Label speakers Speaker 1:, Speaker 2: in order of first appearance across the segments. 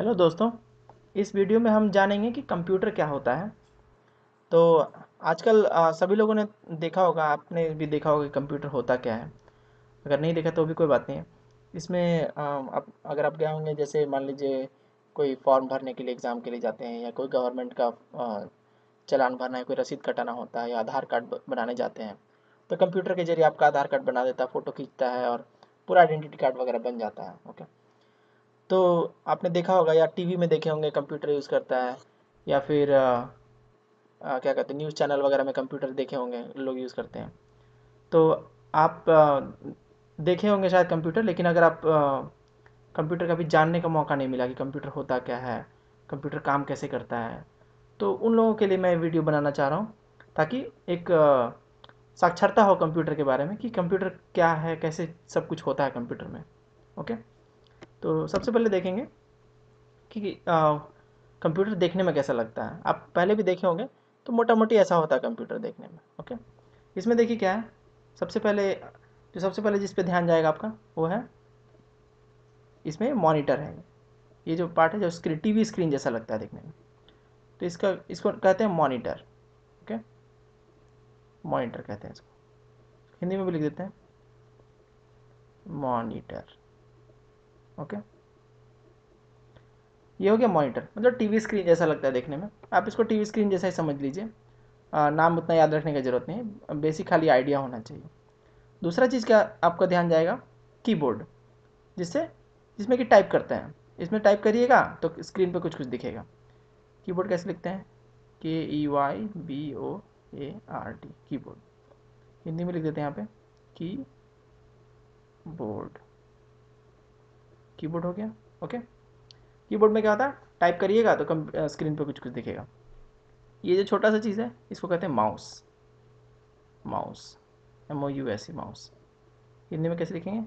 Speaker 1: Hello दोस्तों इस video में हम जानेंगे कि कंप्यूटर क्या होता है तो आजकल सभी लोगों ने देखा होगा आपने भी देखा होगा कि कंप्यूटर होता क्या है अगर नहीं देखा तो भी कोई बात नहीं है इसमें आप अगर आप गए होंगे जैसे मान लीजिए कोई फॉर्म भरने के लिए एग्ज़ाम के लिए जाते हैं या कोई गवर्नमेंट का चलान भरना है कोई रसीद कटाना होता है या आधार कार्ड बनाने जाते हैं तो कंप्यूटर के जरिए आपका आधार कार्ड बना देता है फ़ोटो खींचता है और पूरा आइडेंटिटी कार्ड वगैरह बन जाता है ओके तो आपने देखा होगा या टीवी में देखे होंगे कंप्यूटर यूज़ करता है या फिर आ, आ, क्या कहते हैं न्यूज़ चैनल वगैरह में कंप्यूटर देखे होंगे लोग यूज़ करते हैं तो आप आ, देखे होंगे शायद कंप्यूटर लेकिन अगर आप कंप्यूटर का भी जानने का मौका नहीं मिला कि कंप्यूटर होता क्या है कंप्यूटर काम कैसे करता है तो उन लोगों के लिए मैं वीडियो बनाना चाह रहा हूँ ताकि एक साक्षरता हो कंप्यूटर के बारे में कि कंप्यूटर क्या है कैसे सब कुछ होता है कंप्यूटर में ओके तो सबसे पहले देखेंगे कि कंप्यूटर देखने में कैसा लगता है आप पहले भी देखे होंगे तो मोटा मोटी ऐसा होता है कंप्यूटर देखने में ओके इसमें देखिए क्या है सबसे पहले जो सबसे पहले जिस पर ध्यान जाएगा आपका वो है इसमें मॉनिटर है ये जो पार्ट है जो स्क्रीन टी वी स्क्रीन जैसा लगता है देखने में तो इसका इसको कहते हैं मॉनिटर ओके मॉनिटर कहते हैं इसको हिंदी में भी लिख देते हैं मॉनिटर ओके ये हो गया मॉनिटर मतलब टीवी स्क्रीन जैसा लगता है देखने में आप इसको टीवी स्क्रीन जैसा ही समझ लीजिए नाम उतना याद रखने की ज़रूरत नहीं बेसिक खाली आइडिया होना चाहिए दूसरा चीज़ क्या आपका ध्यान जाएगा कीबोर्ड जिससे जिसमें कि टाइप करते हैं इसमें टाइप करिएगा तो स्क्रीन पर कुछ कुछ दिखेगा कीबोर्ड कैसे लिखते हैं K E Y B O A R T keyboard Hindi में लिख देते हैं यहाँ पे की बोर्ड कीबोर्ड हो गया ओके कीबोर्ड में क्या होता है टाइप करिएगा तो कम स्क्रीन पर कुछ कुछ दिखेगा ये जो छोटा सा चीज़ है इसको कहते हैं mouse mouse M O U S E mouse Hindi में कैसे लिखेंगे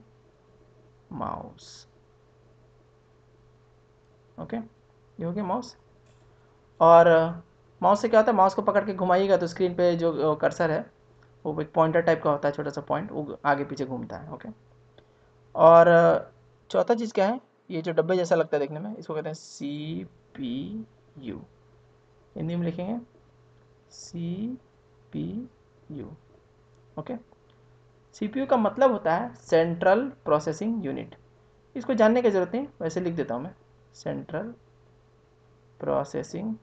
Speaker 1: माउस ओके ये हो गया माउस और माउस से क्या होता है माउस को पकड़ के घुमाइएगा तो स्क्रीन पे जो कर्सर है वो एक पॉइंटर टाइप का होता है छोटा सा पॉइंट वो आगे पीछे घूमता है ओके और चौथा चीज़ क्या है ये जो डब्बे जैसा लगता है देखने में इसको कहते हैं सी पी यू हिंदी में लिखेंगे C P U okay C P U का मतलब होता है सेंट्रल प्रोसेसिंग यूनिट इसको जानने की ज़रूरत नहीं वैसे लिख देता हूँ मैं central processing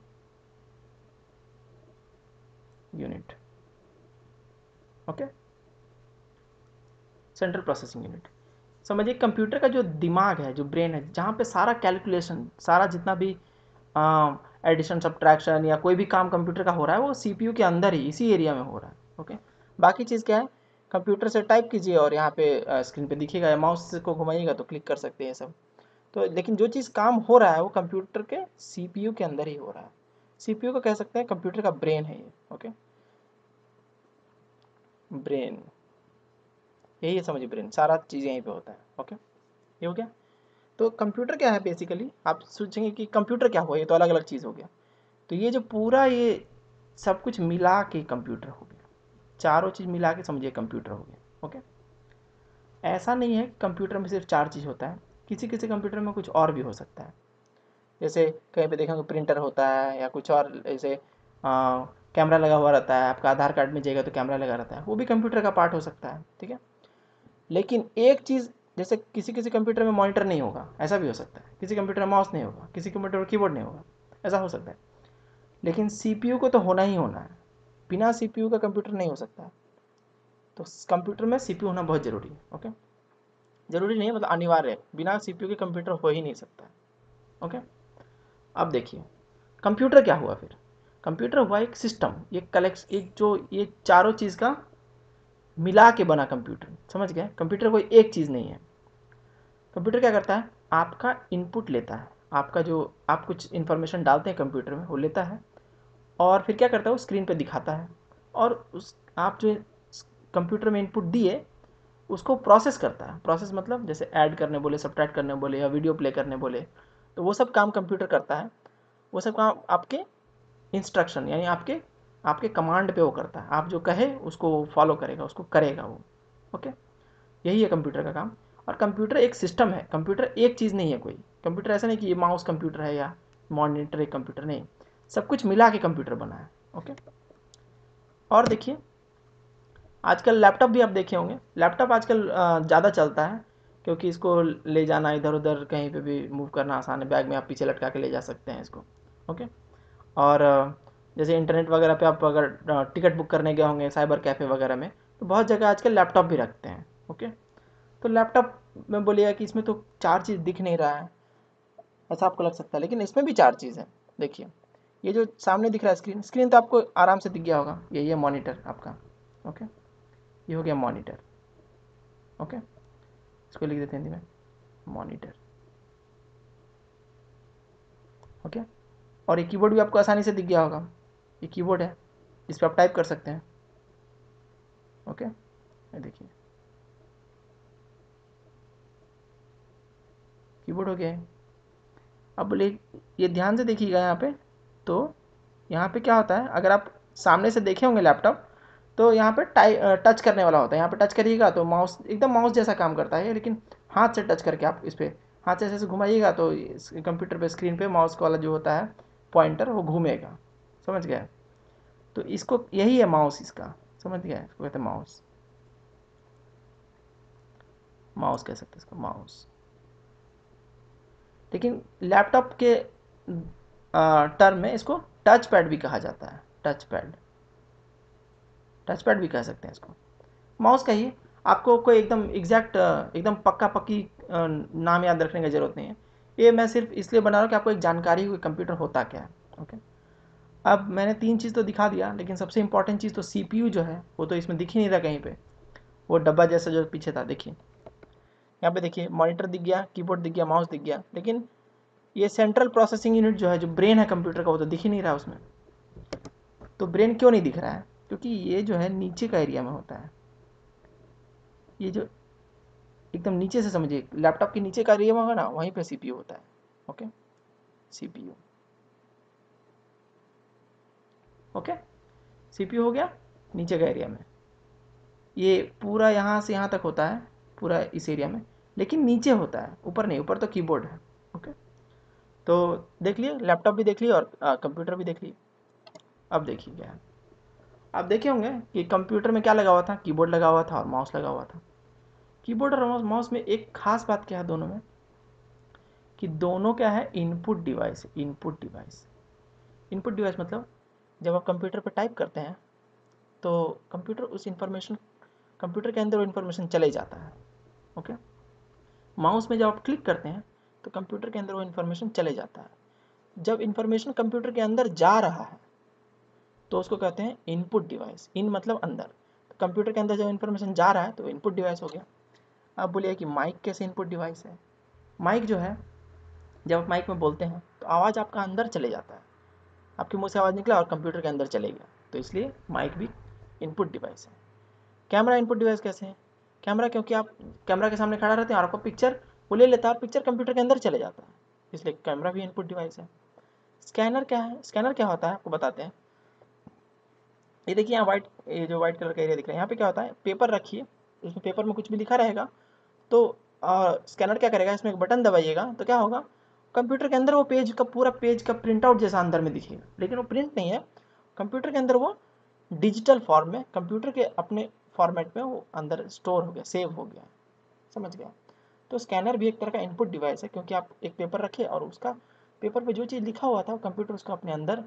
Speaker 1: unit okay central processing unit समझिए कंप्यूटर का जो दिमाग है जो ब्रेन है जहाँ पे सारा कैलकुलेशन सारा जितना भी एडिशन सब्ट्रैक्शन या कोई भी काम कंप्यूटर का हो रहा है वो सी के अंदर ही इसी एरिया में हो रहा है ओके बाकी चीज़ क्या है कंप्यूटर से टाइप कीजिए और यहाँ पे स्क्रीन पे दिखेगा या माउस को घुमाइएगा तो क्लिक कर सकते हैं सब तो लेकिन जो चीज़ काम हो रहा है वो कंप्यूटर के सीपीयू के अंदर ही हो रहा है सीपीयू को कह सकते हैं कंप्यूटर का ब्रेन है ये ओके ब्रेन यही है समझिए ब्रेन सारा चीज़ यहीं पे होता है ओके ये हो गया तो कंप्यूटर क्या है बेसिकली आप सोचेंगे कि कंप्यूटर क्या हुआ ये तो अलग अलग चीज़ हो गया तो ये जो पूरा ये सब कुछ मिला के कंप्यूटर हो गया चारों चीज़ मिला के समझिए कंप्यूटर हो गया ओके ऐसा नहीं है कंप्यूटर में सिर्फ चार चीज़ होता है किसी किसी कंप्यूटर में कुछ और भी हो सकता है जैसे कहीं पे देखेंगे प्रिंटर होता है या कुछ और जैसे कैमरा लगा हुआ रहता है आपका आधार कार्ड में जाएगा तो कैमरा लगा रहता है वो भी कंप्यूटर का पार्ट हो सकता है ठीक है लेकिन एक चीज़ जैसे किसी किसी कंप्यूटर में मॉनिटर नहीं होगा ऐसा भी हो सकता है किसी कंप्यूटर में माउस नहीं होगा किसी कंप्यूटर में कीबोर्ड नहीं होगा ऐसा हो सकता है लेकिन सी को तो होना ही होना है बिना सी का कंप्यूटर नहीं हो सकता तो कंप्यूटर में सी होना बहुत ज़रूरी है ओके ज़रूरी नहीं मतलब अनिवार्य है बिना सी के कंप्यूटर हो ही नहीं सकता ओके अब देखिए कंप्यूटर क्या हुआ फिर कंप्यूटर हुआ एक सिस्टम ये कलेक्ट एक जो ये चारों चीज़ का मिला के बना कंप्यूटर समझ गए कंप्यूटर कोई एक चीज़ नहीं है कंप्यूटर क्या करता है आपका इनपुट लेता है आपका जो आप कुछ इन्फॉर्मेशन डालते हैं कंप्यूटर में वो लेता है और फिर क्या करता है वो स्क्रीन पर दिखाता है और उस आप जो कंप्यूटर में इनपुट दिए उसको प्रोसेस करता है प्रोसेस मतलब जैसे ऐड करने बोले सब्ट्रैक्ट करने बोले या वीडियो प्ले करने बोले तो वो सब काम कंप्यूटर करता है वो सब काम आपके इंस्ट्रक्शन यानी आपके आपके कमांड पे वो करता है आप जो कहे उसको फॉलो करेगा उसको करेगा वो ओके यही है कंप्यूटर का काम और कंप्यूटर एक सिस्टम है कंप्यूटर एक चीज़ नहीं है कोई कंप्यूटर ऐसा नहीं कि ये माउस कंप्यूटर है या मॉनिटर एक कंप्यूटर नहीं सब कुछ मिला के कंप्यूटर बना है ओके और देखिए आजकल लैपटॉप भी आप देखे होंगे लैपटॉप आजकल ज़्यादा चलता है क्योंकि इसको ले जाना इधर उधर कहीं पे भी मूव करना आसान है बैग में आप पीछे लटका के ले जा सकते हैं इसको ओके और जैसे इंटरनेट वगैरह पे आप अगर टिकट बुक करने गए होंगे साइबर कैफ़े वगैरह में तो बहुत जगह आजकल लैपटॉप भी रखते हैं ओके तो लैपटॉप में बोलिएगा कि इसमें तो चार चीज़ दिख नहीं रहा है ऐसा आपको लग सकता है लेकिन इसमें भी चार चीज़ है देखिए ये जो सामने दिख रहा है स्क्रीन स्क्रीन तो आपको आराम से दिख गया होगा ये ये मॉनिटर आपका ओके ये हो गया मॉनिटर ओके इसको लिख देते हैं हिंदी में मॉनिटर ओके और ये कीबोर्ड भी आपको आसानी से दिख गया होगा ये कीबोर्ड है इस पर आप टाइप कर सकते हैं ओके ये देखिए कीबोर्ड हो गया है अब बोले ये ध्यान से देखिएगा यहाँ पे तो यहाँ पे क्या होता है अगर आप सामने से देखे होंगे लैपटॉप तो यहाँ पे टच करने वाला होता है यहाँ पे टच करिएगा तो माउस एकदम माउस जैसा काम करता है लेकिन हाथ से टच करके आप इस पर हाथ से ऐसे घुमाइएगा तो कंप्यूटर पे स्क्रीन पे माउस वाला जो होता है पॉइंटर वो घूमेगा समझ गया तो इसको यही है माउस इसका समझ गया इसको कहते हैं माउस माउस कह सकते हैं इसको माउस लेकिन लैपटॉप के टर्म में इसको टच पैड भी कहा जाता है टच पैड टच पैड भी कह सकते हैं इसको माउस कहिए आपको कोई एकदम एग्जैक्ट एकदम पक्का पक्की नाम याद रखने की ज़रूरत नहीं है ये मैं सिर्फ इसलिए बना रहा हूँ कि आपको एक जानकारी हुई कंप्यूटर होता क्या है ओके okay? अब मैंने तीन चीज़ तो दिखा दिया लेकिन सबसे इंपॉर्टेंट चीज़ तो सी जो है वो तो इसमें दिख ही नहीं रहा कहीं पर वो डब्बा जैसा जो पीछे था देखिए यहाँ पे देखिए मॉनिटर दिख गया कीबोर्ड दिख गया माउस दिख गया लेकिन ये सेंट्रल प्रोसेसिंग यूनिट जो है जो ब्रेन है कंप्यूटर का वो तो दिख ही नहीं रहा उसमें तो ब्रेन क्यों नहीं दिख रहा है क्योंकि ये जो है नीचे का एरिया में होता है ये जो एकदम नीचे से समझिए लैपटॉप के नीचे का एरिया में होगा ना वहीं पर सी होता है ओके सी ओके सीपीयू हो गया नीचे का एरिया में ये पूरा यहाँ से यहाँ तक होता है पूरा इस एरिया में लेकिन नीचे होता है ऊपर नहीं ऊपर तो कीबोर्ड है ओके तो देख लिए लैपटॉप भी देख लिए और कंप्यूटर भी देख लिए अब देखिए क्या आप देखे होंगे कि कंप्यूटर में क्या लगा हुआ था कीबोर्ड लगा हुआ था और माउस लगा हुआ था कीबोर्ड और माउस में एक खास बात क्या है दोनों में कि दोनों क्या है input device input device input device मतलब जब आप कंप्यूटर पर टाइप करते हैं तो कंप्यूटर उस इंफॉर्मेशन कंप्यूटर के अंदर वो इन्फॉर्मेशन चले जाता है ओके माउस में जब आप क्लिक करते हैं तो कंप्यूटर के अंदर वो इन्फॉर्मेशन चले जाता है जब इन्फॉर्मेशन कंप्यूटर के अंदर जा रहा है तो उसको कहते हैं इनपुट डिवाइस इन मतलब अंदर तो कंप्यूटर के अंदर जब इन्फॉर्मेशन जा रहा है तो इनपुट डिवाइस हो गया आप बोलिए कि माइक कैसे इनपुट डिवाइस है माइक जो है जब आप माइक में बोलते हैं तो आवाज़ आपका अंदर चले जाता है आपके मुंह से आवाज़ निकला और कंप्यूटर के अंदर चले गया तो इसलिए माइक भी इनपुट डिवाइस है कैमरा इनपुट डिवाइस कैसे है कैमरा क्योंकि आप कैमरा के सामने खड़ा रहते हैं और आपको पिक्चर वो ले लेता है और पिक्चर कंप्यूटर के अंदर चले जाता है इसलिए कैमरा भी इनपुट डिवाइस है स्कैनर क्या है स्कैनर क्या होता है आपको बताते हैं ये देखिए यहाँ वाइट ये जो वाइट कलर का एरिया दिख रहा है यहाँ पे क्या होता है पेपर रखिए उसमें पेपर में कुछ भी लिखा रहेगा तो स्कैनर क्या करेगा इसमें एक बटन दबाइएगा तो क्या होगा कंप्यूटर के अंदर वो पेज का पूरा पेज का प्रिंट आउट जैसा अंदर में दिखेगा लेकिन वो प्रिंट नहीं है कंप्यूटर के अंदर वो डिजिटल फॉर्म में कंप्यूटर के अपने फॉर्मेट में वो अंदर स्टोर हो गया सेव हो गया समझ गया तो स्कैनर भी एक तरह का इनपुट डिवाइस है क्योंकि आप एक पेपर रखे और उसका पेपर पे जो चीज़ लिखा हुआ था वो कंप्यूटर उसको अपने अंदर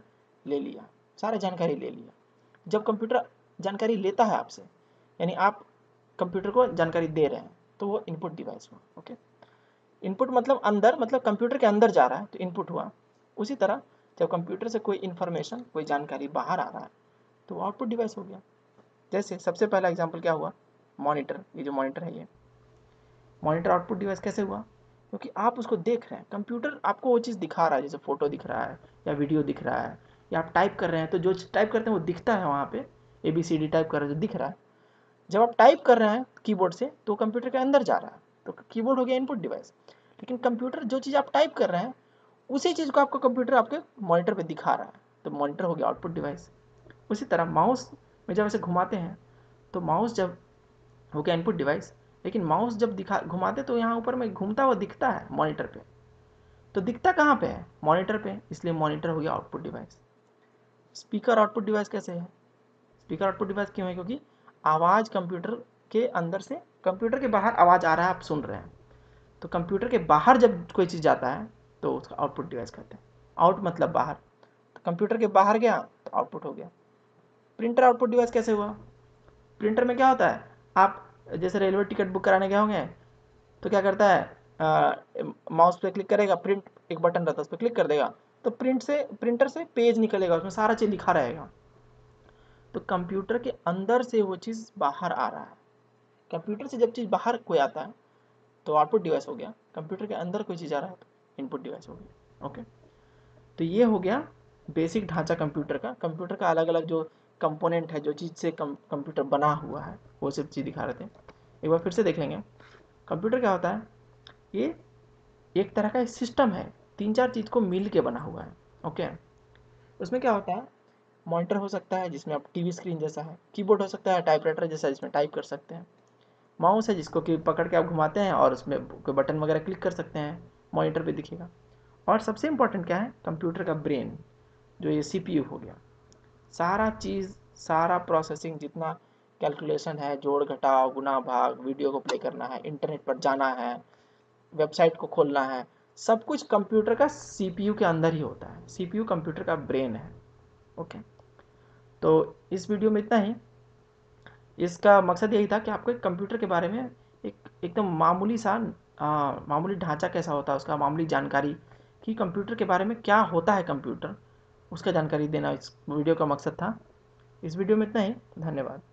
Speaker 1: ले लिया सारा जानकारी ले लिया जब कंप्यूटर जानकारी लेता है आपसे यानी आप कंप्यूटर को जानकारी दे रहे हैं तो वो इनपुट डिवाइस हुआ ओके इनपुट मतलब अंदर मतलब कंप्यूटर के अंदर जा रहा है तो इनपुट हुआ उसी तरह जब कंप्यूटर से कोई इन्फॉर्मेशन कोई जानकारी बाहर आ रहा है तो आउटपुट डिवाइस हो गया जैसे सबसे पहला एग्जाम्पल क्या हुआ मॉनिटर ये जो मॉनिटर है ये मॉनिटर आउटपुट डिवाइस कैसे हुआ क्योंकि आप उसको देख रहे हैं कंप्यूटर आपको वो चीज़ दिखा रहा है जैसे फ़ोटो दिख रहा है या वीडियो दिख रहा है या आप टाइप कर रहे हैं तो जो टाइप करते हैं वो दिखता है वहाँ पे A B C D type कर रहे हैं जो दिख रहा है जब आप टाइप कर रहे हैं कीबोर्ड से तो कंप्यूटर के अंदर जा रहा है तो कीबोर्ड हो गया इनपुट डिवाइस लेकिन कंप्यूटर जो चीज़ आप टाइप कर रहे हैं उसी चीज़ को आपका कंप्यूटर आपके मॉनिटर पे दिखा रहा है तो मॉनिटर हो गया आउटपुट डिवाइस उसी तरह माउस में जब ऐसे घुमाते हैं तो माउस जब हो गया इनपुट डिवाइस लेकिन माउस जब दिखा घुमाते तो यहाँ ऊपर में घूमता हुआ दिखता है मॉनिटर पे तो दिखता कहाँ पे है मॉनिटर पे इसलिए मॉनिटर हो गया output device speaker output device कैसे है स्पीकर आउटपुट डिवाइस क्यों है क्योंकि आवाज़ कंप्यूटर के अंदर से कंप्यूटर के बाहर आवाज़ आ रहा है आप सुन रहे हैं तो कंप्यूटर के बाहर जब कोई चीज़ जाता है तो उसका आउटपुट डिवाइस कहते हैं आउट मतलब बाहर तो कंप्यूटर के बाहर गया तो आउटपुट हो गया प्रिंटर आउटपुट डिवाइस कैसे हुआ प्रिंटर में क्या होता है आप जैसे रेलवे टिकट बुक कराने गए होंगे तो क्या करता है माउस पे क्लिक करेगा प्रिंट एक बटन रहता है उस पर क्लिक कर देगा तो प्रिंट से प्रिंटर से पेज निकलेगा उसमें सारा चीज़ लिखा रहेगा तो कंप्यूटर के अंदर से वो चीज़ बाहर आ रहा है कंप्यूटर से जब चीज़ बाहर कोई आता है तो आउटपुट डिवाइस हो गया कंप्यूटर के अंदर कोई चीज़ आ रहा है तो इनपुट डिवाइस हो गया ओके तो ये हो गया बेसिक ढांचा कंप्यूटर का कंप्यूटर का अलग अलग जो कंपोनेंट है जो चीज़ से कंप्यूटर बना हुआ है वो सब चीज़ दिखा रहे थे एक बार फिर से देख लेंगे कंप्यूटर क्या होता है ये एक तरह का सिस्टम है तीन चार चीज़ को मिल के बना हुआ है ओके उसमें क्या होता है मॉनिटर हो सकता है जिसमें आप टीवी स्क्रीन जैसा है कीबोर्ड हो सकता है टाइपराइटर जैसा जिसमें टाइप कर सकते हैं माउस है जिसको कि पकड़ के आप घुमाते हैं और उसमें कोई बटन वगैरह क्लिक कर सकते हैं मॉनिटर पे दिखेगा और सबसे इम्पोर्टेंट क्या है कंप्यूटर का ब्रेन जो ये सी हो गया सारा चीज़ सारा प्रोसेसिंग जितना कैलकुलेशन है जोड़ घटाव गुना भाग वीडियो को प्ले करना है इंटरनेट पर जाना है वेबसाइट को खोलना है सब कुछ कंप्यूटर का सी के अंदर ही होता है सी कंप्यूटर का ब्रेन है ओके तो इस वीडियो में इतना ही इसका मकसद यही था कि आपको एक कंप्यूटर के बारे में एक एकदम मामूली सा मामूली ढांचा कैसा होता है उसका मामूली जानकारी कि कंप्यूटर के बारे में क्या होता है कंप्यूटर उसका जानकारी देना इस वीडियो का मकसद था इस वीडियो में इतना ही धन्यवाद